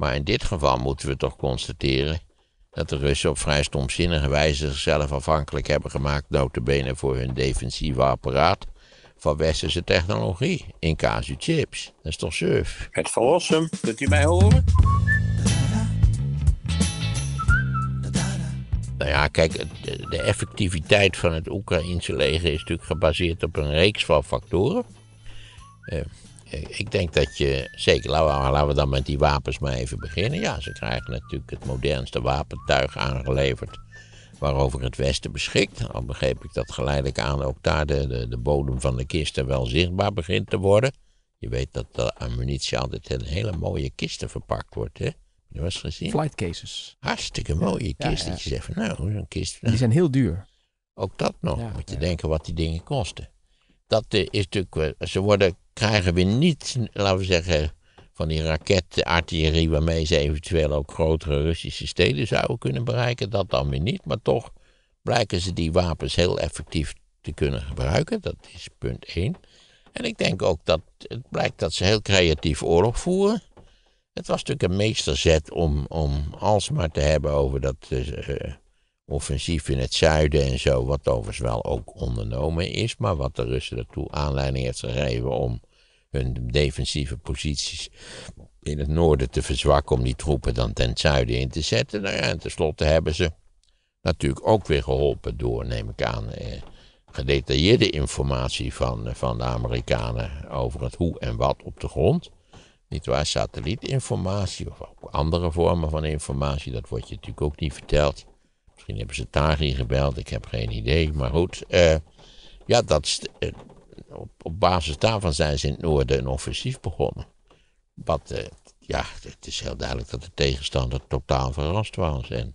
Maar in dit geval moeten we toch constateren dat de Russen op vrij stomzinnige wijze zichzelf afhankelijk hebben gemaakt, notabene voor hun defensieve apparaat, van westerse technologie, in casu chips. Dat is toch surf? Het hem. kunt u mij horen? Nou ja, kijk, de effectiviteit van het Oekraïense leger is natuurlijk gebaseerd op een reeks van factoren. Uh, ik denk dat je, zeker, laten we, dan met die wapens maar even beginnen. Ja, ze krijgen natuurlijk het modernste wapentuig aangeleverd waarover het Westen beschikt. Al begreep ik dat geleidelijk aan ook daar de, de, bodem van de kisten wel zichtbaar begint te worden. Je weet dat de ammunitie altijd in hele mooie kisten verpakt wordt, hè? Je was gezien. Flight cases. Hartstikke mooie ja, kisten. je zegt nou, zo'n kist. Die nou. zijn heel duur. Ook dat nog. Moet je denken wat die dingen kosten. Dat eh, is natuurlijk. Eh, ze worden krijgen we niet, laten we zeggen, van die raketartillerie waarmee ze eventueel ook grotere Russische steden zouden kunnen bereiken. Dat dan weer niet, maar toch blijken ze die wapens heel effectief te kunnen gebruiken. Dat is punt 1. En ik denk ook dat het blijkt dat ze heel creatief oorlog voeren. Het was natuurlijk een meesterzet om, om alsmaar te hebben over dat eh, eh, offensief in het zuiden en zo. Wat overigens wel ook ondernomen is, maar wat de Russen daartoe aanleiding heeft gegeven om hun defensieve posities in het noorden te verzwakken om die troepen dan ten zuiden in te zetten. Nou ja, en tenslotte hebben ze natuurlijk ook weer geholpen door, neem ik aan, eh, gedetailleerde informatie van, eh, van de Amerikanen over het hoe en wat op de grond. Niet waar, satellietinformatie of ook andere vormen van informatie, dat wordt je natuurlijk ook niet verteld. Misschien hebben ze Tari gebeld, ik heb geen idee, maar goed. Eh, ja, dat, eh, op, basis daarvan zijn ze in het noorden een offensief begonnen. Wat, eh, ja, het is heel duidelijk dat de tegenstander totaal verrast was. En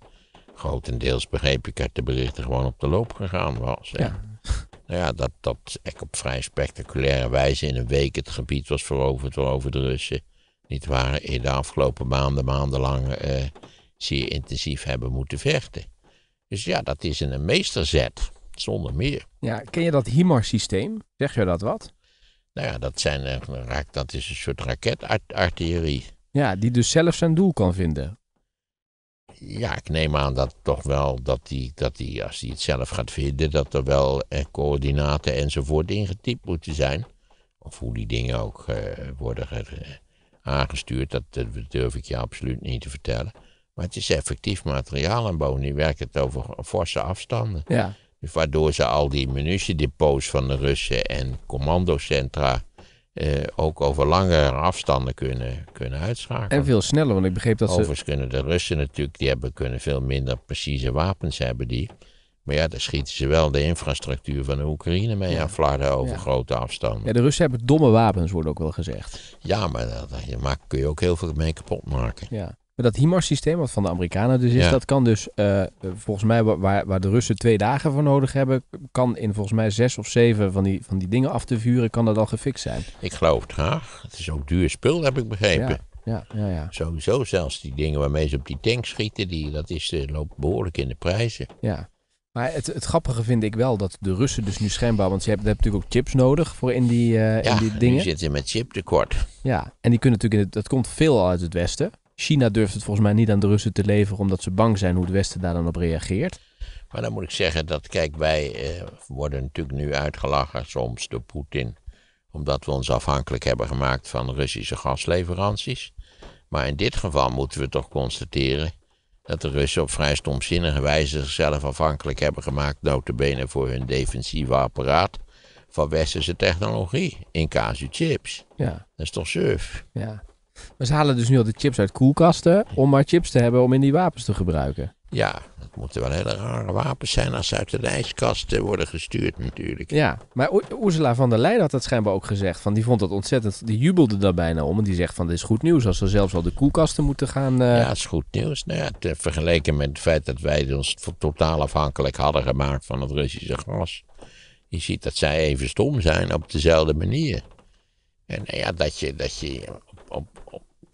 grotendeels, begreep ik uit de berichten, gewoon op de loop gegaan was. Ja. nou ja, dat, dat echt op vrij spectaculaire wijze in een week het gebied was veroverd door over de Russen. Niet waar in de afgelopen maanden, maandenlang eh, zeer intensief hebben moeten vechten. Dus ja, dat is een meesterzet. Zonder meer. Ja, ken je dat HIMAR-systeem? Zeg je dat wat? Nou ja, dat, zijn, eh, dat is een soort raketartillerie. Ja, die dus zelf zijn doel kan vinden. Ja, ik neem aan dat toch wel dat die, dat die als hij het zelf gaat vinden, dat er wel eh, coördinaten enzovoort ingetypt moeten zijn. Of hoe die dingen ook eh, worden aangestuurd, dat, dat, durf ik je absoluut niet te vertellen. Maar het is effectief materiaal en bovendien werkt het over forse afstanden. Ja. Waardoor ze al die munitiedepots van de Russen en commandocentra eh, ook over langere afstanden kunnen, kunnen uitschakelen. En veel sneller, want ik begreep dat Overigens ze... kunnen de Russen natuurlijk, die hebben, kunnen veel minder precieze wapens hebben die. Maar ja, daar schieten ze wel de infrastructuur van de Oekraïne mee ja. aan flarden over grote afstanden. Ja, de Russen hebben domme wapens, wordt ook wel gezegd. Ja, maar daar kun je ook heel veel mee kapot maken. Ja. Maar dat HIMARS-systeem, wat van de Amerikanen dus is, dat kan dus eh, volgens mij waar, waar de Russen twee dagen voor nodig hebben, kan in volgens mij zes of zeven van die, van die dingen af te vuren, kan dat al gefixt zijn. Ik geloof het graag. Het is ook duur spul, heb ik begrepen. Ja. Ja, ja, Sowieso zelfs die dingen waarmee ze op die tank schieten, die, dat is, eh, loopt behoorlijk in de prijzen. Ja, maar het, het grappige vind ik wel dat de Russen dus nu schijnbaar, want ze hebben natuurlijk ook chips nodig voor in die, eh, in die dingen. Ja, die zitten met chiptekort. Ja, en die kunnen natuurlijk, in het, dat komt veel uit het Westen. China durft het volgens mij niet aan de Russen te leveren omdat ze bang zijn hoe het Westen daar dan op reageert. Maar dan moet ik zeggen dat, kijk, wij eh, worden natuurlijk nu uitgelachen soms door Poetin, omdat we ons afhankelijk hebben gemaakt van Russische gasleveranties. Maar in dit geval moeten we toch constateren dat de Russen op vrij stomzinnige wijze zichzelf afhankelijk hebben gemaakt, benen voor hun defensieve apparaat, van westerse technologie, in casu chips. Ja. Dat is toch surf? Ja. Maar ze halen dus nu al de chips uit koelkasten om maar chips te hebben om in die wapens te gebruiken. Ja, het moeten wel hele rare wapens zijn als ze uit de ijskasten worden gestuurd natuurlijk. Ja, maar Ursula van der Leyen had dat schijnbaar ook gezegd. Van, die vond dat ontzettend, die jubelde daar bijna om. En die zegt van, dit is goed nieuws als ze zelfs al de koelkasten moeten gaan... Eh, ja, het is goed nieuws. Nou ja, vergeleken met het feit dat wij ons totaal afhankelijk hadden gemaakt van het Russische gas. Je ziet dat zij even stom zijn op dezelfde manier. En nou ja, dat je, dat je op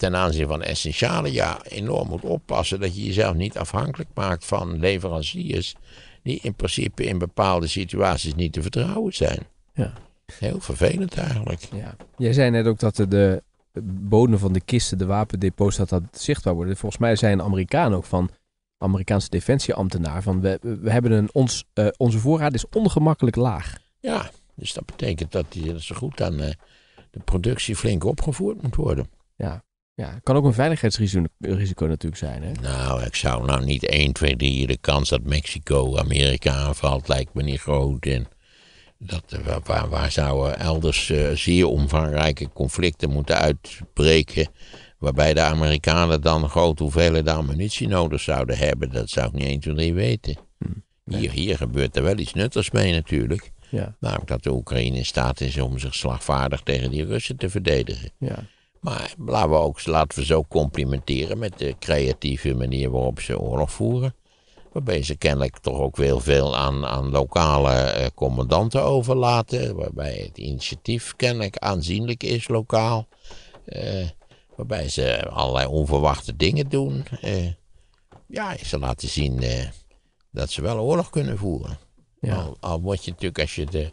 ten aanzien van essentiële ja, enorm moet oppassen dat je jezelf niet afhankelijk maakt van leveranciers die in principe in bepaalde situaties niet te vertrouwen zijn. Ja. Heel vervelend eigenlijk. Ja. Jij zei net ook dat de bodem van de kisten, de wapendepots, dat dat zichtbaar wordt. Volgens mij zijn Amerikanen ook van, Amerikaanse defensieambtenaar, van we, we hebben een, ons, eh, onze voorraad is ongemakkelijk laag. Ja, dus dat betekent dat die, goed aan eh, de productie flink opgevoerd moet worden. Ja, ja, kan ook een veiligheidsrisico natuurlijk zijn. Hè? Nou, ik zou nou niet 1, 2, 3. De kans dat Mexico Amerika aanvalt lijkt me niet groot. En dat, eh, waar, waar zouden elders eh, zeer omvangrijke conflicten moeten uitbreken. Waarbij de Amerikanen dan grote hoeveelheid ammunitie nodig zouden hebben. Dat zou ik niet 1, 2, 3 weten. Hmm, hier, hier gebeurt er wel iets nuttigs mee natuurlijk. Ja. Namelijk dat de Oekraïne in staat is om zich slagvaardig tegen die Russen te verdedigen. Ja. Maar laten we, ook, laten we ze ook complimenteren met de creatieve manier waarop ze oorlog voeren. Waarbij ze kennelijk toch ook heel veel aan, aan lokale eh, commandanten overlaten. Waarbij het initiatief kennelijk aanzienlijk is lokaal. Eh, waarbij ze allerlei onverwachte dingen doen. Eh, ja, ze laten zien dat ze wel oorlog kunnen voeren. Ja. Al, al word je natuurlijk als je de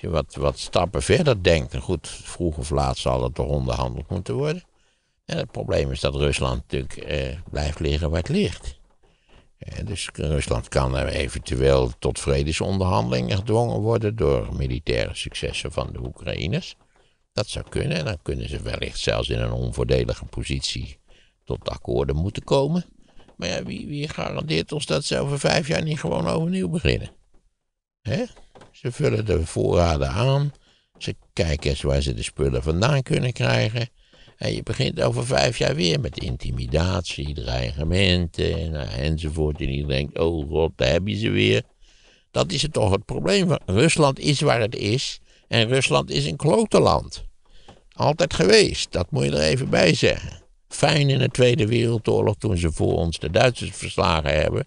je wat, wat stappen verder denkt, en goed, vroeg of laat zal het toch onderhandeld moeten worden. En het probleem is dat Rusland natuurlijk eh, blijft liggen waar het ligt. Eh, dus Rusland kan eventueel tot vredesonderhandelingen gedwongen worden door militaire successen van de Oekraïners. Dat zou kunnen en dan kunnen ze wellicht zelfs in een onvoordelige positie tot akkoorden moeten komen. Maar ja, wie, wie garandeert ons dat ze over vijf jaar niet gewoon overnieuw beginnen? Ze vullen de voorraden aan. Ze kijken eens waar ze de spullen vandaan kunnen krijgen. En je begint over vijf jaar weer met intimidatie, dreigementen eh, enzovoort. En je denkt, oh god, daar heb je ze weer. Dat is het toch het probleem. Rusland is waar het is. En Rusland is een klotenland. Altijd geweest, dat moet je er even bij zeggen. Fijn in de Tweede Wereldoorlog toen ze voor ons de Duitsers verslagen hebben.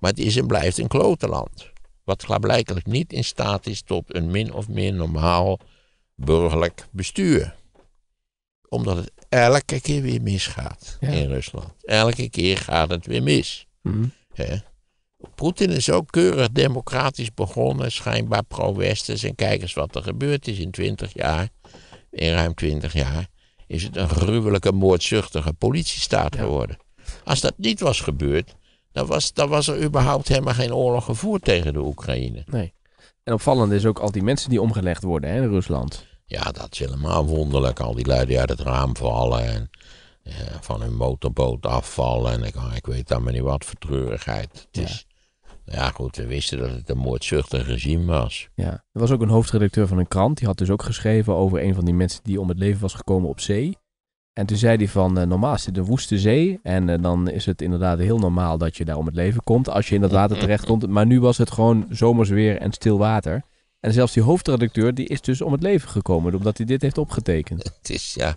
Maar het is en blijft een klotenland wat klaarblijkelijk niet in staat is tot een min of meer normaal burgerlijk bestuur. Omdat het elke keer weer misgaat in Rusland. Elke keer gaat het weer mis. Mm Poetin is ook keurig democratisch begonnen, schijnbaar pro-westers. En kijk eens wat er gebeurd is in 20 jaar, in ruim 20 jaar, is het een gruwelijke, moordzuchtige politiestaat geworden. Als dat niet was gebeurd, dan was, daar was er überhaupt helemaal geen oorlog gevoerd tegen de Oekraïne. Nee. En opvallend is ook al die mensen die omgelegd worden hè, in Rusland. Ja, dat is helemaal wonderlijk. Al die lui die uit het raam vallen en eh, van hun motorboot afvallen. En ah, ik, weet dan maar niet wat voor treurigheid. Het ja. is, ja, goed, we wisten dat het een moordzuchtig regime was. Ja, er was ook een hoofdredacteur van een krant. Die had dus ook geschreven over een van die mensen die om het leven was gekomen op zee. En toen zei hij van, eh, normaal is een woeste zee. En eh, dan is het inderdaad heel normaal dat je daar om het leven komt. Als je in dat water terecht komt. Maar nu was het gewoon zomers weer en stil water. En zelfs die hoofdredacteur, die is dus om het leven gekomen. Omdat hij dit heeft opgetekend. Het is, ja...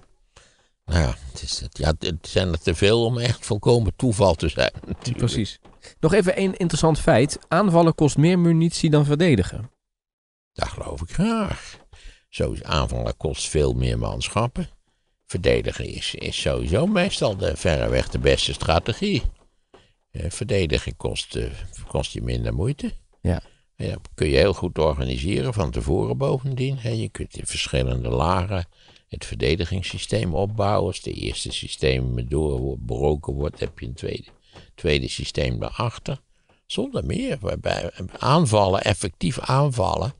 Nou ja, het, is, ja, het zijn er te veel om echt volkomen toeval te zijn. Precies. Nog even één interessant feit. Aanvallen kost meer munitie dan verdedigen. Dat geloof ik graag. Zo is aanvallen kost veel meer manschappen verdedigen is, is sowieso meestal de, verreweg de beste strategie. Eh, verdedigen kost, eh, kost je minder moeite. Ja. dat kun je heel goed organiseren van tevoren bovendien. je kunt in verschillende lagen het verdedigingssysteem opbouwen. Als de eerste systeem doorbroken wordt, heb je een tweede, tweede systeem daarachter. Zonder meer. Waarbij eh, aanvallen, effectief aanvallen,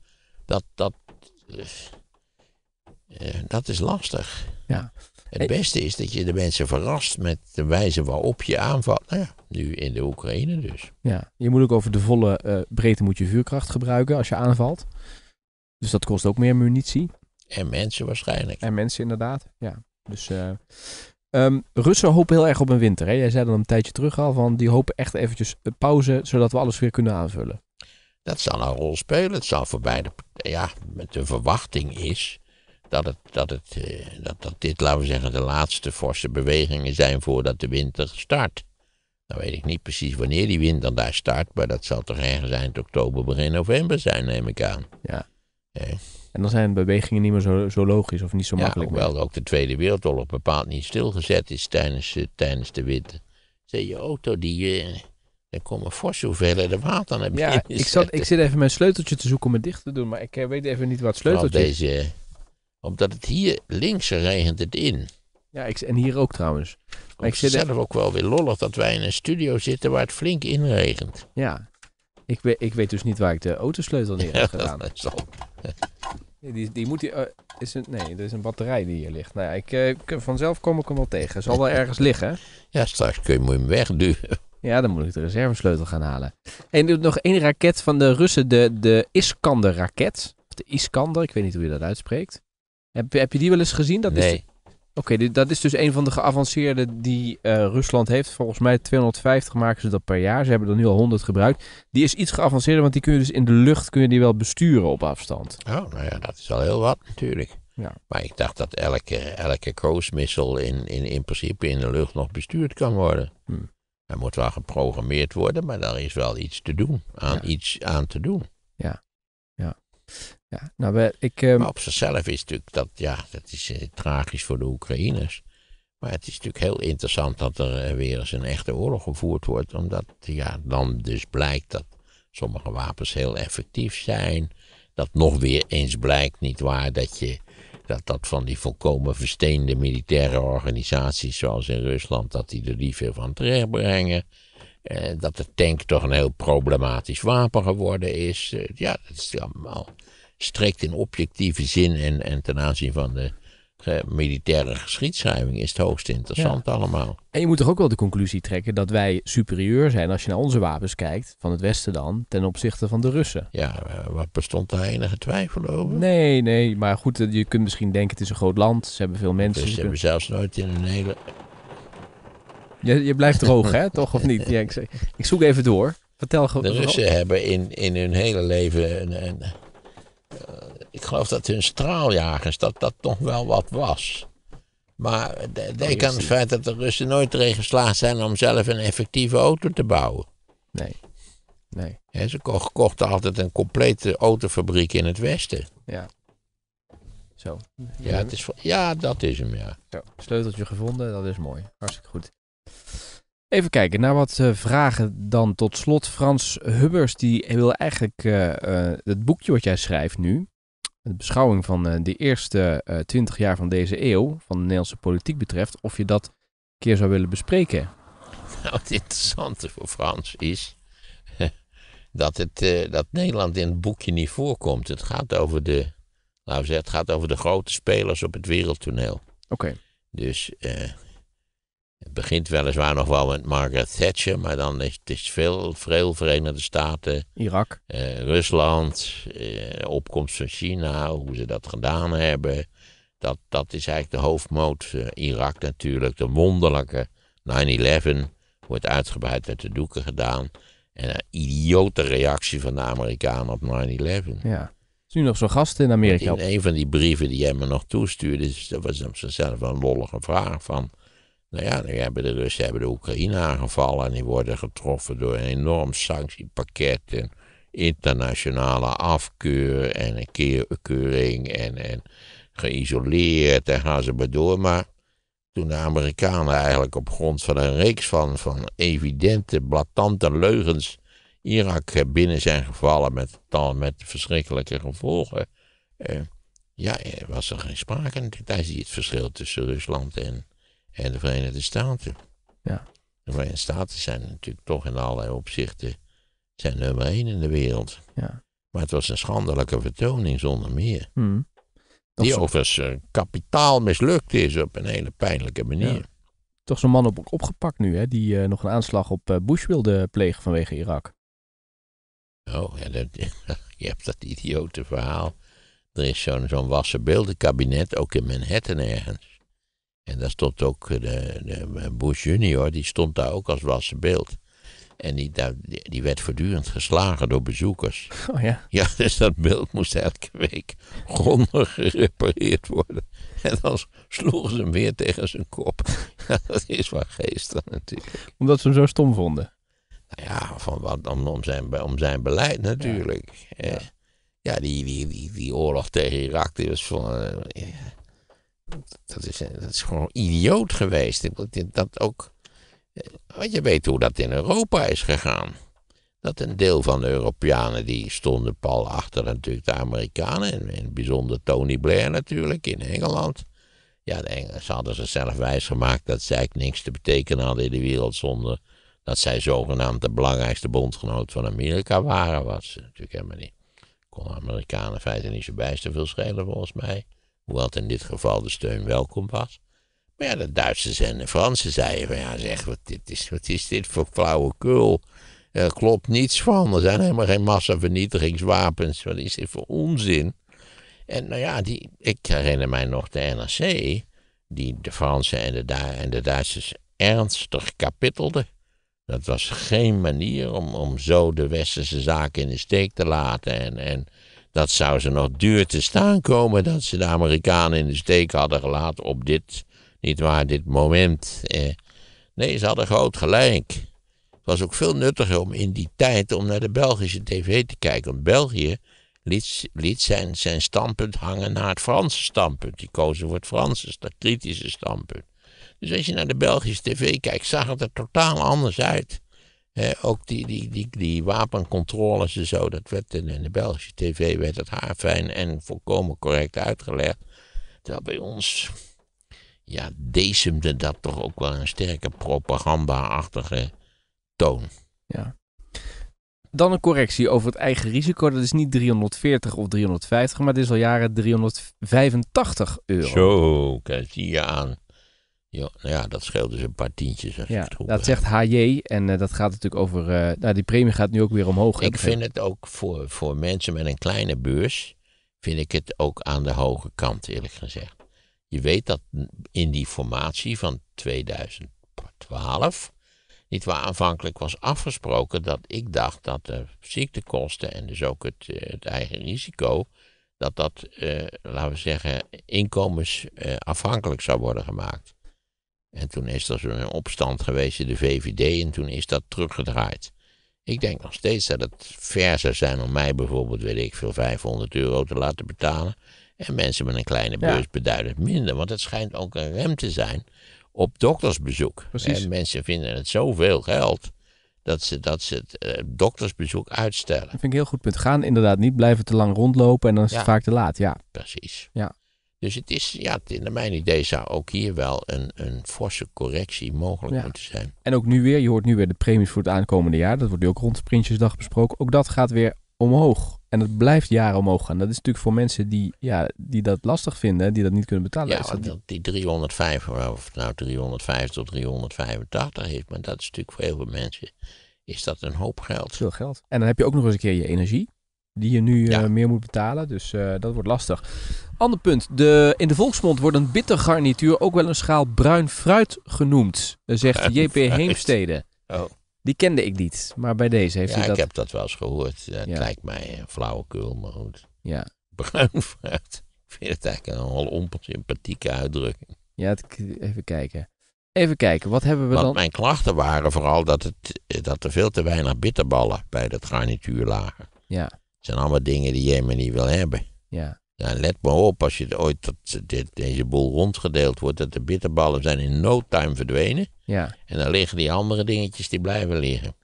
dat, dat, eh, dat is lastig. Ja. Het beste is dat je de mensen verrast met de wijze waarop je aanvalt. Nou ja, nu in de Oekraïne dus. Ja, je moet ook over de volle eh, breedte moet je vuurkracht gebruiken als je aanvalt. Dus dat kost ook meer munitie. En mensen waarschijnlijk. En mensen inderdaad, ja. Dus eh, ehm, Russen hopen heel erg op een winter. Hè? Jij zei dan een tijdje terug al van die hopen echt eventjes pauze zodat we alles weer kunnen aanvullen. Dat zal een rol spelen. Het zal voor beide, ja, de verwachting is dat, het, dat, het, eh, dat, dat dit, laten we zeggen, de laatste forse bewegingen zijn voordat de winter start. Nou weet ik niet precies wanneer die winter daar start, maar dat zal toch ergens eind oktober, begin november zijn, neem ik aan. Ja. En dan zijn bewegingen niet meer zo, zo logisch of niet zo ja, makkelijk. Hoewel ook de Tweede Wereldoorlog bepaald niet stilgezet is tijdens, eh, tijdens de winter. Zie je auto die... Uh, er komen forse hoeveelheden water naar binnen. Ja, ik, zat, ik zit even mijn sleuteltje te zoeken om het dicht te doen, maar ik weet even niet wat sleuteltje is. deze omdat het hier links regent het in. Ja, ik, en hier ook trouwens. Maar ik zit zelf ook wel weer lollig dat wij in een studio zitten waar het flink inregent. Ja, ik, weet, ik weet dus niet waar ik de autosleutel neer heb gedaan. nee, die, die moet die, eh, is een, nee, er is een batterij die hier ligt. Nou ja, ik, eh, vanzelf kom ik hem wel tegen. Zal wel ergens liggen. Ja, straks kun je, moet je hem wegduwen. Ja, dan moet ik de reservesleutel gaan halen. En nog één raket van de Russen, de, de Iskander-raket. De Iskander, ik weet niet hoe je dat uitspreekt. Heb, heb je die wel eens gezien? Dat nee. Is Oké, dat is dus een van de geavanceerde die eh, Rusland heeft. Volgens mij 250 maken ze dat per jaar. Ze hebben er nu al 100 gebruikt. Die is iets geavanceerder, want die kun je dus in de lucht kun je die wel besturen op afstand. Oh, nou ja, dat is al heel wat natuurlijk. Ja. Maar ik dacht dat elke, elke cruise missile in, in, in principe in de lucht nog bestuurd kan worden. Hm. Er moet wel geprogrammeerd worden, maar daar is wel iets te doen, aan iets aan te doen. Ja, ja. Ja, nou, ik, ehm, op zichzelf is natuurlijk dat, ja, dat is eh, tragisch voor de Oekraïners. Maar het is natuurlijk heel interessant dat er eh, weer eens een echte oorlog gevoerd wordt. Omdat ja, dan dus blijkt dat sommige wapens heel effectief zijn. Dat nog weer eens blijkt, waar dat je dat, dat van die volkomen versteende militaire organisaties zoals in Rusland, dat die er niet veel van terecht eh, dat de tank toch een heel problematisch wapen geworden is. ja, dat is allemaal Strekt in objectieve zin en, en ten aanzien van de eh, militaire geschiedschrijving is het hoogst interessant allemaal. En je moet toch ook wel de conclusie trekken dat wij superieur zijn als je naar onze wapens kijkt, van het Westen dan, ten opzichte van de Russen. Ja, eh, wat bestond daar enige twijfel over? Nee, nee, maar goed, eh, je kunt misschien denken het is een groot land, ze hebben veel mensen. Dus ze hebben zelfs nooit in hun hele... Je, je blijft droog, hè? Toch of niet? ik, zoek even door. Vertel gewoon. De Russen hebben in, in hun hele leven een, eh, ik geloof dat hun straaljagers, dat dat nog wel wat was. Maar denk aan het feit dat de Russen nooit erin geslaagd zijn om zelf een effectieve auto te bouwen. Nee. nee. ze kochten altijd een complete autofabriek in het Westen. Ja. Zo. Ja, het is, ja dat is hem, ja. Zo. Sleuteltje gevonden, dat is mooi. Hartstikke goed. Even kijken naar wat eh, vragen dan tot slot. Frans Hubbers die wil eigenlijk eh, eh, het boekje wat jij schrijft nu, de beschouwing van de eerste twintig jaar van deze eeuw, van de Nederlandse politiek betreft, of je dat een keer zou willen bespreken. Nou, het interessante voor Frans is dat, het, dat Nederland in het boekje niet voorkomt. Het gaat over de, laten we zeggen, het gaat over de grote spelers op het wereldtoneel. Oké. Dus het begint weliswaar nog wel met Margaret Thatcher, maar dan is het is veel, veel Verenigde Staten. Irak. Eh, Rusland, eh, opkomst van China, hoe ze dat gedaan hebben. Dat, dat is eigenlijk de hoofdmoot. Eh, Irak natuurlijk, de wonderlijke 9-11 wordt uitgebreid met de doeken gedaan. En een idiote reactie van de Amerikanen op 9-11. Ja. is nu nog zo'n gast in Amerika. in een van die brieven die jij me nog toestuurde, dat was op zichzelf een lollige vraag van... Nou ja, hebben de Russen hebben de Oekraïne aangevallen en die worden getroffen door een enorm sanctiepakket en internationale afkeur en een keurkeuring en, en geïsoleerd en gaan ze maar door. Maar toen de Amerikanen eigenlijk op grond van een reeks van, van evidente, blatante leugens Irak binnen zijn gevallen met, met verschrikkelijke gevolgen. Eh, ja, was er geen sprake je het verschil tussen Rusland en en de Verenigde Staten. Ja. De Verenigde Staten zijn natuurlijk toch in allerlei opzichten zijn nummer één in de wereld. Ja. Maar het was een schandelijke vertoning zonder meer. Hmm. Die zo... overigens eh, kapitaal mislukt is op een hele pijnlijke manier. Toch zo'n man op, opgepakt nu, hè, die eh, nog een aanslag op eh, Bush wilde plegen vanwege Irak. Oh, ja, dat, je hebt dat idiote verhaal. Er is zo'n zo'n wassenbeeldenkabinet, ook in Manhattan ergens. En daar stond ook eh, de, de eh, Bush junior, die stond daar ook als wassen beeld. En die, die werd voortdurend geslagen door bezoekers. Oh ja? Ja, dus dat beeld moest elke week grondig gerepareerd worden. En dan sloegen ze hem weer tegen zijn kop. dat is wel geestig natuurlijk. Omdat ze hem zo stom vonden? Nou ja, van wat, om, zijn, om zijn beleid natuurlijk. Ja, ja. die, die, die, die, oorlog tegen Irak, die was van... Eh, eh, dat is, gewoon idioot geweest. Dat ook, eh, want je weet hoe dat in Europa is gegaan. Dat een deel van de Europeanen, die stonden pal achter natuurlijk de Amerikanen. En in het bijzonder Tony Blair natuurlijk, in Engeland. Ja, de Engelsen hadden ze zelf wijsgemaakt dat zij niks te betekenen hadden in de wereld zonder dat zij zogenaamd de belangrijkste bondgenoot van Amerika waren. Was natuurlijk helemaal niet. Kon Amerikanen feiten niet zo bijster veel schelen volgens mij. Hoewel het in dit geval de steun welkom was. Maar ja, de Duitsers en de Fransen zeiden van ja, zeg, wat, dit is, wat is dit voor flauwekul? Er klopt niets van. Er zijn helemaal geen massavernietigingswapens. Wat is dit voor onzin? En nou ja, die, ik herinner mij nog de NRC, die de Fransen en de, Duitsers ernstig kapittelde. Dat was geen manier om, om zo de westerse zaken in de steek te laten. En, en dat zou ze nog duur te staan komen dat ze de Amerikanen in de steek hadden gelaten op dit, niet waar, dit moment. Eh, nee, ze hadden groot gelijk. Het was ook veel nuttiger om in die tijd om naar de Belgische tv te kijken. Want België liet, zijn, zijn standpunt hangen naar het Franse standpunt. Die kozen voor het Franse, dat kritische standpunt. Dus als je naar de Belgische tv kijkt, zag het er totaal anders uit ook die, die, die, die wapencontroles en zo, dat werd in, de Belgische tv werd het haarfijn en volkomen correct uitgelegd. Terwijl bij ons, ja, decemde dat toch ook wel een sterke propaganda-achtige toon. Ja. Dan een correctie over het eigen risico. Dat is niet 340 of 350, maar dit is al jaren 385 euro. Zo, kijk, zie je aan. Ja, nou ja, dat scheelt dus een paar tientjes. Als ja, het dat zegt HJ en eh, dat gaat natuurlijk over. Eh, nou, die premie gaat nu ook weer omhoog. Ik vind het ook voor, voor mensen met een kleine beurs. Vind ik het ook aan de hoge kant, eerlijk gezegd. Je weet dat in die formatie van 2012. Niet waar aanvankelijk was afgesproken dat ik dacht dat de ziektekosten en dus ook het, eh, het eigen risico dat dat, laten we zeggen, inkomensafhankelijk zou worden gemaakt. En toen is er zo'n opstand geweest in de VVD en toen is dat teruggedraaid. Ik denk nog steeds dat het ver zou zijn om mij bijvoorbeeld, weet ik veel, 500 euro te laten betalen. En mensen met een kleine beurs ja. beduidend minder. Want het schijnt ook een rem te zijn op doktersbezoek. Precies. En mensen vinden het zoveel geld dat ze, dat ze het eh, doktersbezoek uitstellen. Dat vind ik heel goed punt. Gaan inderdaad niet blijven te lang rondlopen en dan is het vaak te laat. Ja, precies. Ja. Dus het is, ja, naar mijn idee zou ook hier wel een, een forse correctie mogelijk moeten zijn. En ook nu weer, je hoort nu weer de premies voor het aankomende jaar. Dat wordt nu ook rond Prinsjesdag besproken. Ook dat gaat weer omhoog. En het blijft jaren omhoog gaan. Dat is natuurlijk voor mensen die, ja, die dat lastig vinden, die dat niet kunnen betalen. Ja, die... 305, of nou 350 tot 385 is, maar dat is natuurlijk voor heel veel mensen, is dat een hoop geld. Veel geld. En dan heb je ook nog eens een keer je energie die je nu eh, meer moet betalen. Dus eh, dat wordt lastig. Ander punt. De, in de volksmond wordt een bitter garnituur ook wel een schaal bruin fruit genoemd. Eh, zegt JP fruit. Heemstede. Oh. Die kende ik niet, maar bij deze heeft ja, hij dat... ik heb dat wel eens gehoord. Ja, het lijkt mij flauwekul, maar goed. Ja. Bruin fruit. Ik vind het eigenlijk een al onsympathieke uitdrukking. Ja, even kijken. Even kijken, wat hebben we dan? Mijn klachten waren vooral dat, het, dat er veel te weinig bitterballen bij dat garnituur lagen. Ja zijn allemaal dingen die jij maar niet wil hebben. Ja. ja let maar op, als je ooit tot dit, deze boel rondgedeeld wordt, dat de bitterballen zijn in no time verdwenen. Ja. En dan liggen die andere dingetjes die blijven liggen.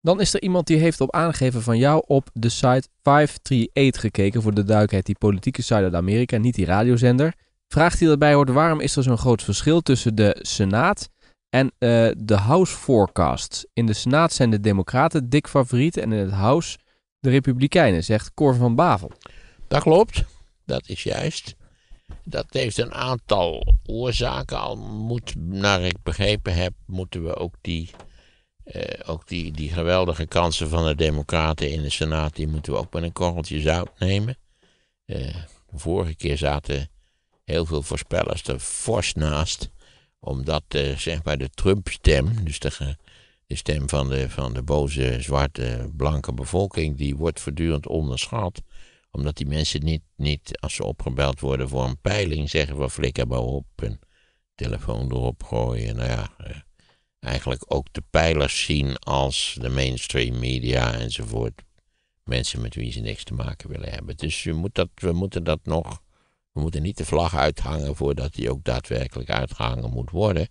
Dan is er iemand die heeft op aangeven van jou op de site 538 gekeken. Voor de duikheid die politieke site uit Amerika, niet die radiozender. Vraagt die erbij hoort, waarom is er zo'n groot verschil tussen de Senaat en eh, de House forecasts? In de Senaat zijn de Democraten dik favorieten en in het House de Republikeinen, zegt Cor van Bavel. Dat klopt, dat is juist. Dat heeft een aantal oorzaken. Al moet, naar ik begrepen heb, moeten we ook die, eh, ook die, die geweldige kansen van de Democraten in de Senaat, die moeten we ook met een korreltje zout nemen. Eh, vorige keer zaten heel veel voorspellers er fors naast, omdat eh, zeg maar de Trump-stem, dus de de stem van de, van de boze, zwarte, blanke bevolking, die wordt voortdurend onderschat. Omdat die mensen niet, niet als ze opgebeld worden voor een peiling, zeggen van flikker maar op en telefoon erop gooien. Nou ja, eh, eigenlijk ook de pijlers zien als de mainstream media enzovoort. Mensen met wie ze niks te maken willen hebben. Dus je moet dat, we moeten dat nog. We moeten niet de vlag uithangen voordat die ook daadwerkelijk uitgehangen moet worden.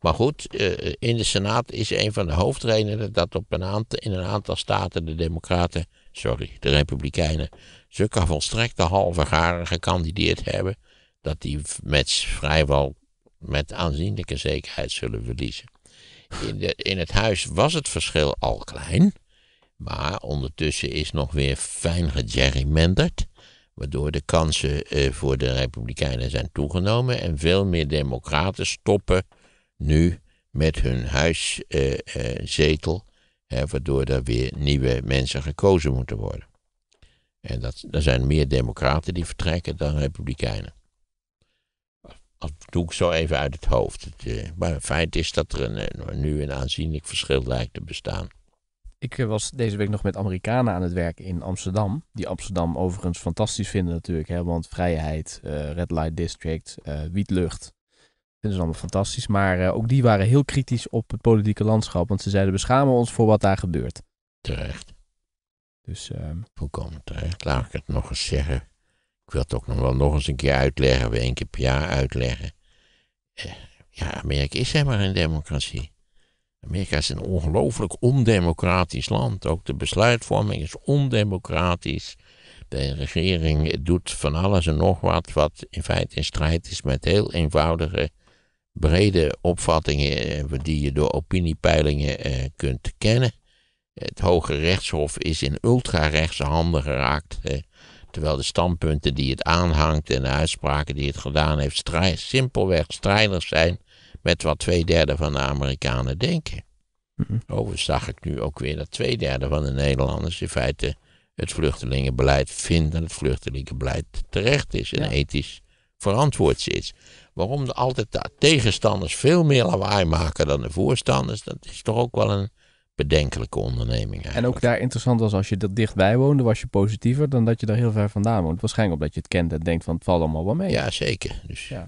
Maar goed, eh, in de Senaat is een van de hoofdredenen dat op een aantal, in een aantal staten de Democraten, sorry, de Republikeinen, zulke volstrekte halve garen gekandideerd hebben, dat die met vrijwel met aanzienlijke zekerheid zullen verliezen. In, de, in het huis was het verschil al klein, maar ondertussen is nog weer fijn gegerrymanderd waardoor de kansen eh, voor de Republikeinen zijn toegenomen en veel meer Democraten stoppen nu met hun huiszetel, eh, eh, waardoor er weer nieuwe mensen gekozen moeten worden. En dat, er zijn meer democraten die vertrekken dan republikeinen. Dat doe ik zo even uit het hoofd. Het, eh, maar het feit is dat er een, nu een aanzienlijk verschil lijkt te bestaan. Ik was deze week nog met Amerikanen aan het werk in Amsterdam. Die Amsterdam overigens fantastisch vinden natuurlijk. Hè? Want vrijheid, red light district, uh, wietlucht. Vinden is allemaal fantastisch. Maar eh, ook die waren heel kritisch op het politieke landschap. Want ze zeiden, beschamen ons voor wat daar gebeurt. Terecht. Dus, uh, Volkomen terecht. Laat ik het nog eens zeggen. Ik wil het ook nog wel nog eens een keer uitleggen. Weer één keer per jaar uitleggen. Eh, ja, Amerika is helemaal geen democratie. Amerika is een ongelooflijk ondemocratisch land. Ook de besluitvorming is ondemocratisch. De regering doet van alles en nog wat, wat in feite in strijd is met heel eenvoudige brede opvattingen eh, die je door opiniepeilingen eh, kunt kennen. Het Hoge Rechtshof is in ultra-rechtse handen geraakt. Terwijl de standpunten die het aanhangt en de uitspraken die het gedaan heeft simpelweg strijdig zijn met wat twee derde van de Amerikanen denken. Mhm. Overigens zag ik nu ook weer dat twee derde van de Nederlanders in feite het vluchtelingenbeleid vindt dat het vluchtelingenbeleid terecht is en ethisch verantwoord is. Waarom er altijd de tegenstanders veel meer lawaai maken dan de voorstanders, dat is toch ook wel een bedenkelijke onderneming. En ook daar interessant was, als je dat dichtbij woonde, was je positiever dan dat je daar heel ver vandaan woont. Waarschijnlijk omdat je het kent en denkt van het valt allemaal wel mee. Ja, zeker. Dus... Ja.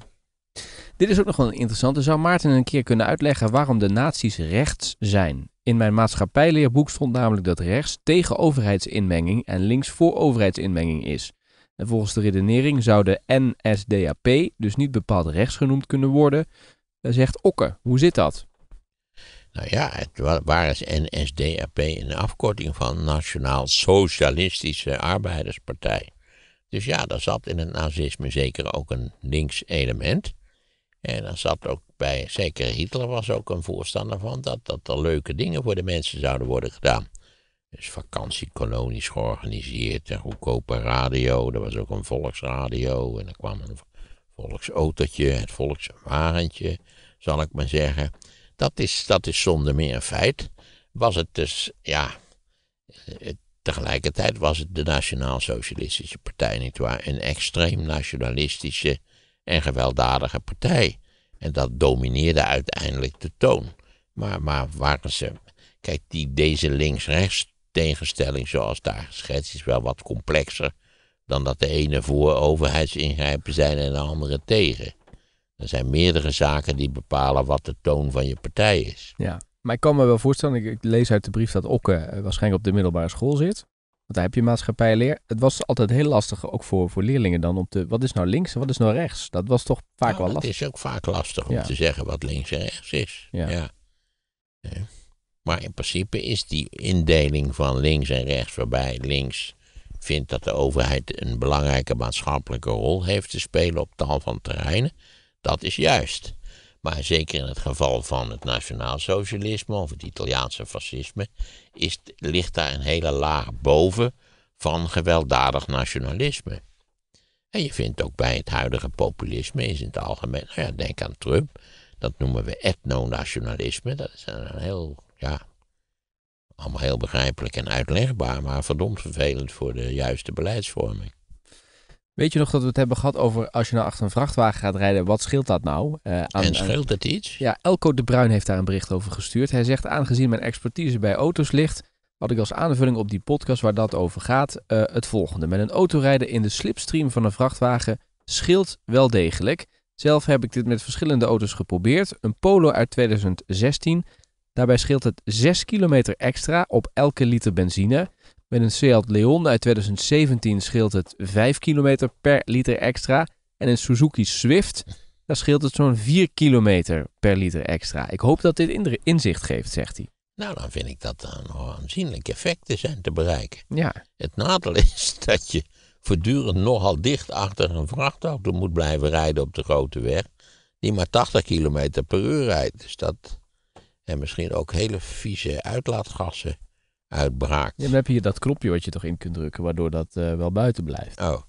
Dit is ook nog wel interessant. Zou Maarten een keer kunnen uitleggen waarom de naties rechts zijn? In mijn maatschappijleerboek stond namelijk dat rechts tegen overheidsinmenging en links voor overheidsinmenging is. En volgens de redenering zou de NSDAP dus niet bepaald rechts genoemd kunnen worden, eh, zegt Okke. Hoe zit dat? Nou ja, het, waar is NSDAP een afkorting van? Nationaal Socialistische Arbeiderspartij. Dus ja, daar zat in het nazisme zeker ook een links element. En daar zat ook bij, zeker Hitler was ook een voorstander van, dat, dat er leuke dingen voor de mensen zouden worden gedaan. Dus vakantiekolonies georganiseerd en goedkope radio. Er was ook een volksradio en dan kwam een volksautootje, het volkswagentje, zal ik maar zeggen. Dat is, dat is zonder meer een feit. Was het dus, ja, eh, tegelijkertijd was het de Nationaal Socialistische Partij, nietwaar? Een extreem nationalistische en gewelddadige partij. En dat domineerde uiteindelijk de toon. Maar, maar waren ze. Kijk, die, deze links-rechts tegenstelling zoals daar geschetst is wel wat complexer dan dat de ene voor overheidsingrijpen zijn en de andere tegen. Er zijn meerdere zaken die bepalen wat de toon van je partij is. Ja, maar ik kan me wel voorstellen, ik, lees uit de brief dat Okke eh, waarschijnlijk op de middelbare school zit. Want daar heb je maatschappijleer. Het was altijd heel lastig, ook voor, voor leerlingen dan, om te... Wat is nou links en wat is nou rechts? Dat was toch vaak wel lastig? Het is ook vaak lastig om te zeggen wat links en rechts is. ja. ja. Maar in principe is die indeling van links en rechts, waarbij links vindt dat de overheid een belangrijke maatschappelijke rol heeft te spelen op tal van terreinen, dat is juist. Maar zeker in het geval van het nationaalsocialisme of het Italiaanse fascisme, is, ligt daar een hele laag boven van gewelddadig nationalisme. En je vindt ook bij het huidige populisme is in het algemeen, nou ja, denk aan Trump, dat noemen we etnonationalisme, dat is een heel ja, allemaal heel begrijpelijk en uitlegbaar, maar verdomd vervelend voor de juiste beleidsvorming. Weet je nog dat we het hebben gehad over als je nou achter een vrachtwagen gaat rijden, wat scheelt dat nou? Eh, aan, en scheelt het iets? Ja, Elko de Bruin heeft daar een bericht over gestuurd. Hij zegt, aangezien mijn expertise bij auto's ligt, had ik als aanvulling op die podcast waar dat over gaat eh, het volgende. Met een auto rijden in de slipstream van een vrachtwagen scheelt wel degelijk. Zelf heb ik dit met verschillende auto's geprobeerd. Een Polo uit 2016 Daarbij scheelt het 6 kilometer extra op elke liter benzine. Met een Seat Leon uit 2017 scheelt het 5 kilometer per liter extra. En een Suzuki Swift, daar scheelt het zo'n 4 kilometer per liter extra. Ik hoop dat dit inzicht geeft, zegt hij. Nou, dan vind ik dat dan aanzienlijke effecten zijn te bereiken. Ja. Het nadeel is dat je voortdurend nogal dicht achter een vrachtauto moet blijven rijden op de grote weg. Die maar 80 kilometer per uur rijdt. Dus dat, en misschien ook hele vieze uitlaatgassen uitbraakt. dan heb je dat knopje wat je toch in kunt drukken, waardoor dat eh, wel buiten blijft. Oh.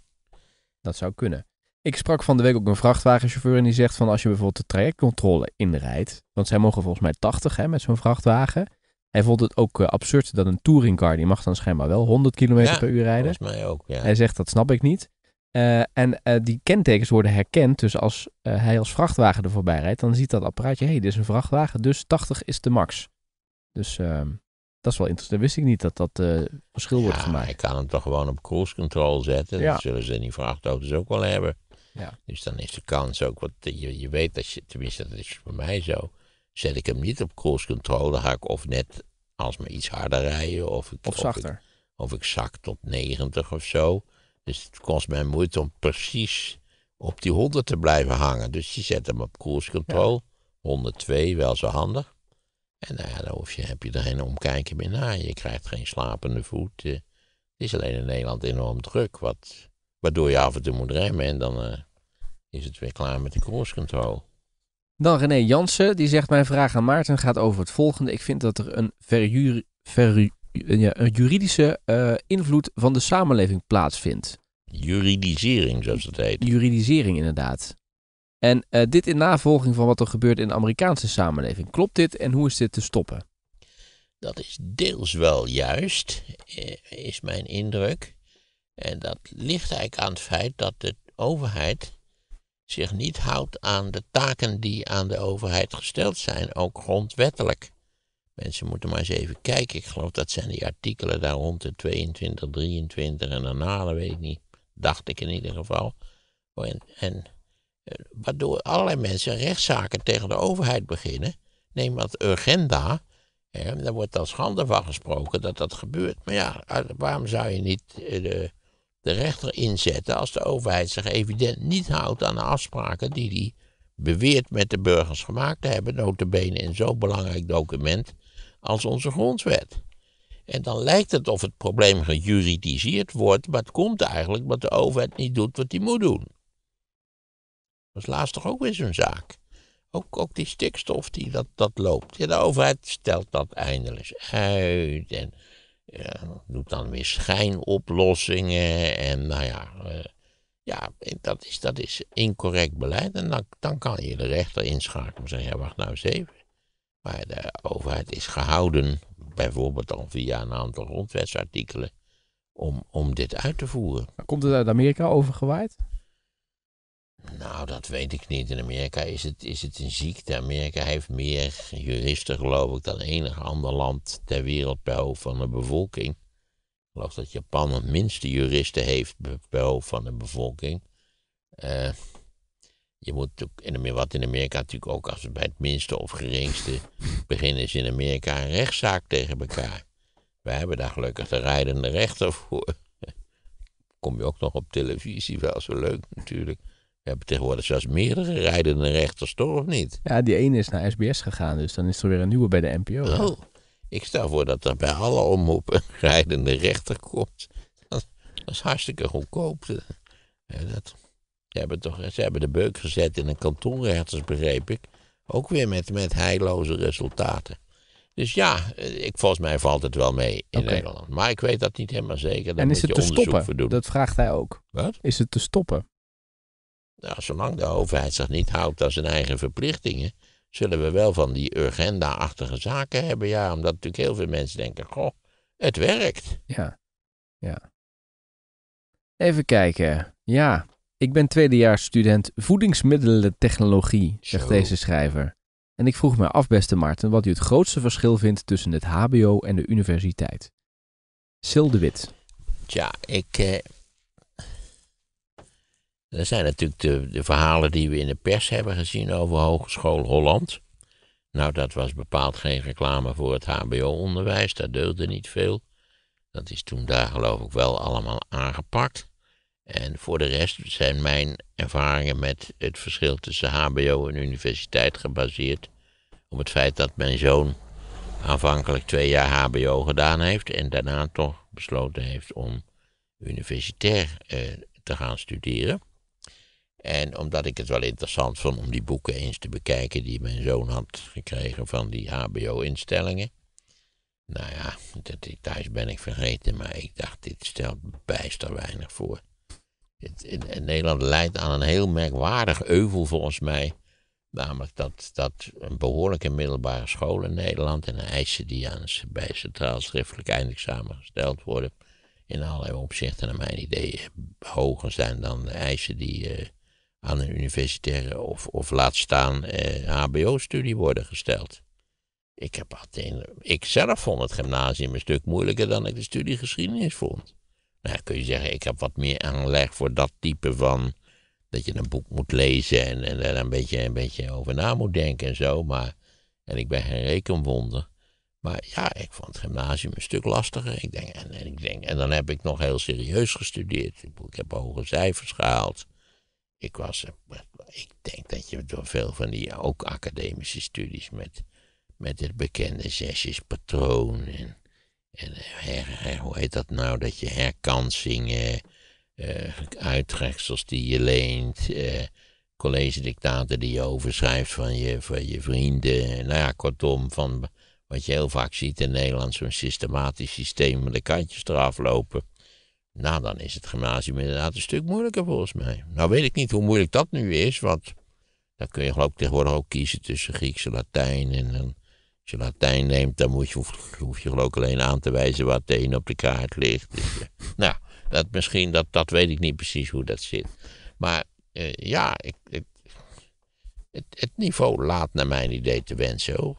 Dat zou kunnen. Ik sprak van de week ook een vrachtwagenchauffeur en die zegt van als je bijvoorbeeld de trajectcontrole inrijdt, want zij mogen volgens mij 80 hè, met zo'n vrachtwagen. Hij vond het ook eh, absurd dat een touringcar, die mag dan schijnbaar wel 100 km per uur rijden. Volgens mij ook, ja. Hij zegt dat snap ik niet. Eh, en eh, die kentekens worden herkend. Dus als eh, hij als vrachtwagen er voorbij rijdt, dan ziet dat apparaatje: hé, hey, dit is een vrachtwagen, dus 80 is de max. Dus ehm, dat is wel interessant. wist ik niet dat dat verschil wordt gemaakt. Hij kan hem toch gewoon op cruise control zetten. Dat zullen ze in die vrachtauto's ook wel hebben. Ja. Dus dan is de kans ook, wat. je, je weet dat je, tenminste dat is voor mij zo, zet ik hem niet op cruise control, dan ga ik of net als me iets harder rijden. Of, ik, of zachter. Of ik, of ik zak tot 90 of zo. Dus het kost mij moeite om precies op die 100 te blijven hangen. Dus je zet hem op cruise control 102, wel zo handig. En nou dan hoef je, heb je er geen omkijken meer naar. Je krijgt geen slapende voet. Eh, het is alleen in Nederland enorm druk. Wat, waardoor je af en toe moet remmen. En dan eh, is het weer klaar met de cruise control. Dan René Jansen, die zegt: Mijn vraag aan Maarten gaat over het volgende. Ik vind dat er een verhuur, een juridische eh, invloed van de samenleving plaatsvindt. Juridisering, zoals dat heet. Juridisering, inderdaad. En eh, dit in navolging van wat er gebeurt in de Amerikaanse samenleving. Klopt dit en hoe is dit te stoppen? Dat is deels wel juist, eh, is mijn indruk. En dat ligt eigenlijk aan het feit dat de overheid zich niet houdt aan de taken die aan de overheid gesteld zijn, ook grondwettelijk. Mensen moeten maar eens even kijken. Ik geloof dat zijn die artikelen daar rond de 22, 23 en daarna, dat weet ik niet. Dacht ik in ieder geval. Oh, en, eh, waardoor allerlei mensen rechtszaken tegen de overheid beginnen. Neem wat Urgenda. Hè, daar wordt al schande van gesproken dat dat gebeurt. Maar ja, ah, waarom zou je niet eh, de, de rechter inzetten als de overheid zich evident niet houdt aan de afspraken die die beweert met de burgers gemaakt te hebben, notabene in zo'n belangrijk document als onze grondwet. En dan lijkt het of het probleem gejuridiseerd wordt, maar het komt eigenlijk omdat de overheid niet doet wat die moet doen. Dat is laatst toch ook weer zo'n zaak. Ook, ook die stikstof die dat, dat loopt. Ja, de overheid stelt dat eindelijk uit en ja, doet dan weer schijnoplossingen. En nou ja, eh, ja dat, is, dat is incorrect beleid. En dan, dan kan je de rechter inschakelen en zeggen, ja, wacht nou eens even. Maar de overheid is gehouden, bijvoorbeeld dan via een aantal grondwetsartikelen, om, om dit uit te voeren. komt het uit Amerika overgewaaid? Nou, dat weet ik niet. In Amerika is het, is het een ziekte. Amerika heeft meer juristen, geloof ik, dan enig ander land ter wereld per hoofd van de bevolking. Ik geloof dat Japan het minste juristen heeft per hoofd van de bevolking. Uh, je moet in, wat in Amerika natuurlijk ook als bij het minste of geringste beginnen is in Amerika een rechtszaak tegen elkaar. Wij hebben daar gelukkig de rijdende rechter voor. Kom je ook nog op televisie, wel zo leuk natuurlijk. We hebben tegenwoordig zelfs meerdere rijdende rechters, toch of niet? Ja, die ene is naar SBS gegaan, dus dan is er weer een nieuwe bij de NPO. Oh, ik stel voor dat er bij alle omroepen een rijdende rechter komt. Dat, is hartstikke goedkoop. Ja, dat, ze hebben, toch, ze hebben de beuk gezet in een kantonrechters, begreep ik. Ook weer met, met heilloze resultaten. Dus ja, eh, ik, volgens mij valt het wel mee in Nederland. Maar ik weet dat niet helemaal zeker. en is het te stoppen? Dat vraagt hij ook. Wat? Is het te stoppen? Nou, zolang de overheid zich niet houdt aan zijn eigen verplichtingen, zullen we wel van die urgenda-achtige zaken hebben. Ja, omdat natuurlijk heel veel mensen denken, goh, het werkt. Ja, ja. Even kijken. Ja, ik ben tweedejaars student voedingsmiddelentechnologie, zegt deze schrijver. En ik vroeg me af, beste Maarten, wat u het grootste verschil vindt tussen het HBO en de universiteit. Sil de Wit. Tja, ik. Eh, er zijn natuurlijk de, de verhalen die we in de pers hebben gezien over Hogeschool Holland. Nou, dat was bepaald geen reclame voor het HBO-onderwijs. Dat deelde niet veel. Dat is toen daar, geloof ik, wel allemaal aangepakt. En voor de rest zijn mijn ervaringen met het verschil tussen HBO en universiteit gebaseerd op het feit dat mijn zoon aanvankelijk twee jaar HBO gedaan heeft en daarna toch besloten heeft om universitair eh, te gaan studeren. En omdat ik het wel interessant vond om die boeken eens te bekijken die mijn zoon had gekregen van die HBO-instellingen. Nou ja, dat details ben ik vergeten, maar ik dacht, dit stelt bijster weinig voor het, Nederland leidt aan een heel merkwaardig euvel volgens mij. Namelijk dat, dat een behoorlijke middelbare school in Nederland en de eisen die aan, bij centraal schriftelijk eindexamen gesteld worden, in allerlei opzichten naar mijn idee hoger zijn dan de eisen die eh, aan een universitaire of, of laat staan uh, eh, HBO-studie worden gesteld. Ik, heb ik zelf vond het gymnasium een stuk moeilijker dan ik de studie geschiedenis vond. Nou, kun je zeggen, ik heb wat meer aanleg voor dat type van. Dat je een boek moet lezen en, en dan een beetje, een beetje over na moet denken en zo. Maar, en ik ben geen rekenwonder. Maar ja, ik vond het gymnasium een stuk lastiger. Ik denk, en, en, ik denk, en dan heb ik nog heel serieus gestudeerd. Ik, ik heb hoge cijfers gehaald. Ik was, ik denk dat je door veel van die ook academische studies met, met het bekende zesjespatroon en en eh, eh, eh, hoe heet dat nou? Dat je herkansingen, uh, die je leent, uh, college-dictaten die je overschrijft van je, van je vrienden. Nou ja, kortom, van wat je heel vaak ziet in Nederland, zo'n systematisch systeem met de kantjes eraf lopen. Nou, dan is het gymnasium inderdaad een stuk moeilijker volgens mij. Nou weet ik niet hoe moeilijk dat nu is, want dan kun je geloof ik tegenwoordig ook kiezen tussen Grieks en Latijn en je Latijn neemt, dan moet je, hoef, je geloof alleen aan te wijzen wat het op de kaart ligt. Dus, nou, dat misschien, dat, dat weet ik niet precies hoe dat zit. Maar eh, ja, ik, het, het, niveau laat naar mijn idee te wensen. Hoor.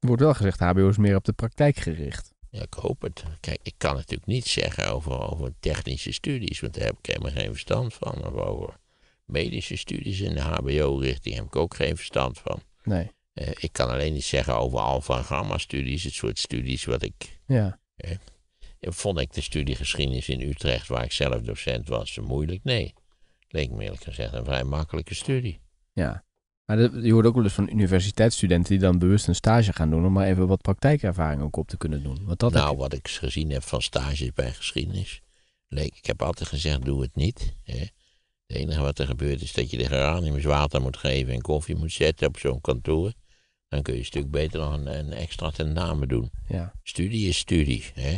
Er wordt wel gezegd, HBO is meer op de praktijk gericht. Ja, ik hoop het. Kijk, ik kan natuurlijk niet zeggen over, over technische studies, want daar heb ik helemaal geen verstand van. Of over medische studies in de HBO-richting heb ik ook geen verstand van. Nee. Eh, ik kan alleen iets zeggen over alfa- gamma-studies, het soort studies wat ik. Ja. Eh, vond ik de studie geschiedenis in Utrecht, waar ik zelf docent was, moeilijk? Nee. Leek me eerlijk gezegd een vrij makkelijke studie. Ja. Maar je hoort ook wel eens van universiteitsstudenten die dan bewust een stage gaan doen om maar even wat praktijkervaring ook op te kunnen doen. Want dat nou, ik... wat ik gezien heb van stages bij geschiedenis, leek, ik heb altijd gezegd, doe het niet. Hè. Het enige wat er gebeurt is dat je de geraniums water moet geven en koffie moet zetten op zo'n kantoor. Dan kun je een stuk beter nog een, extra tentamen doen. Ja. Studie is studie. Hè?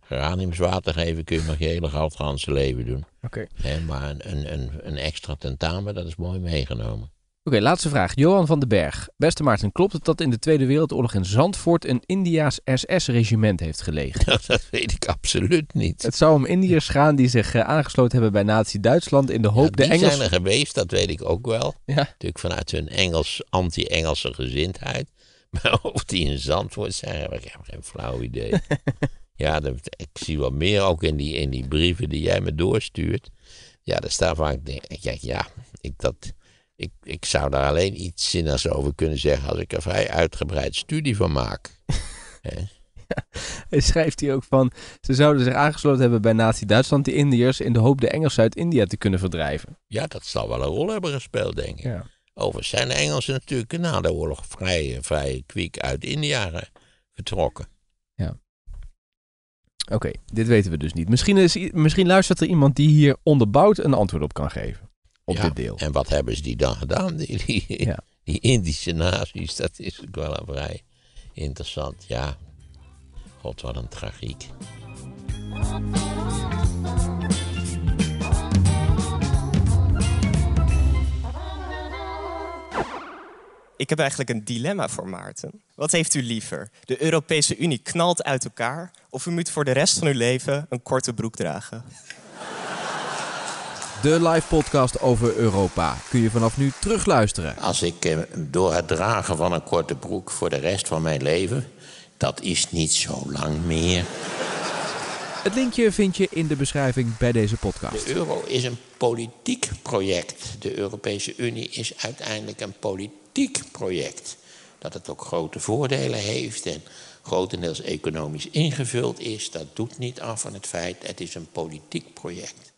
Geraniumswater geven kun je nog je hele goudganse leven doen. Oké. Maar een, een, een extra tentamen, dat is mooi meegenomen. Oké, laatste vraag. Johan van den Berg. Beste Maarten, klopt het dat in de Tweede Wereldoorlog in Zandvoort een Indiaas SS-regiment heeft gelegen? Nou, dat weet ik absoluut niet. Het zou om Indiërs gaan die zich eh, aangesloten hebben bij Nazi-Duitsland in de hoop nou, de Engelsen... Die zijn er geweest, dat weet ik ook wel. Ja. Natuurlijk vanuit hun Engels, anti-Engelse gezindheid. Maar of die in Zandvoort zijn, heb ik heb geen flauw idee. ja, dat, ik zie wat meer ook in die, in die brieven die jij me doorstuurt. Ja, daar staat vaak... Denk, ja, ja ik, dat ik, ik zou daar alleen iets zinnigs over kunnen zeggen als ik er vrij uitgebreid studie van maak. Hij schrijft hij ook van, ze zouden zich aangesloten hebben bij Nazi-Duitsland, die Indiërs, in de hoop de Engelsen uit India te kunnen verdrijven. Ja, dat zal wel een rol hebben gespeeld, denk ik. Ja. Overigens zijn de Engelsen natuurlijk na de oorlog vrij, vrij kwiek uit India vertrokken. Ja. Oké, dit weten we dus niet. Misschien, is, misschien luistert er iemand die hier onderbouwd een antwoord op kan geven ja, En wat hebben ze die dan gedaan? Die, ja. die Indische nazi's, dat is ook wel vrij interessant. Ja, god wat een tragiek. Ik heb eigenlijk een dilemma voor Maarten. Wat heeft u liever? De Europese Unie knalt uit elkaar of u moet voor de rest van uw leven een korte broek dragen? De live podcast over Europa kun je vanaf nu terugluisteren. Als ik eh, door het dragen van een korte broek voor de rest van mijn leven, dat is niet zo lang meer. Het linkje vind je in de beschrijving bij deze podcast. De euro is een politiek project. De Europese Unie is uiteindelijk een politiek project. Dat het ook grote voordelen heeft en grotendeels economisch ingevuld is, dat doet niet af van het feit. Het is een politiek project.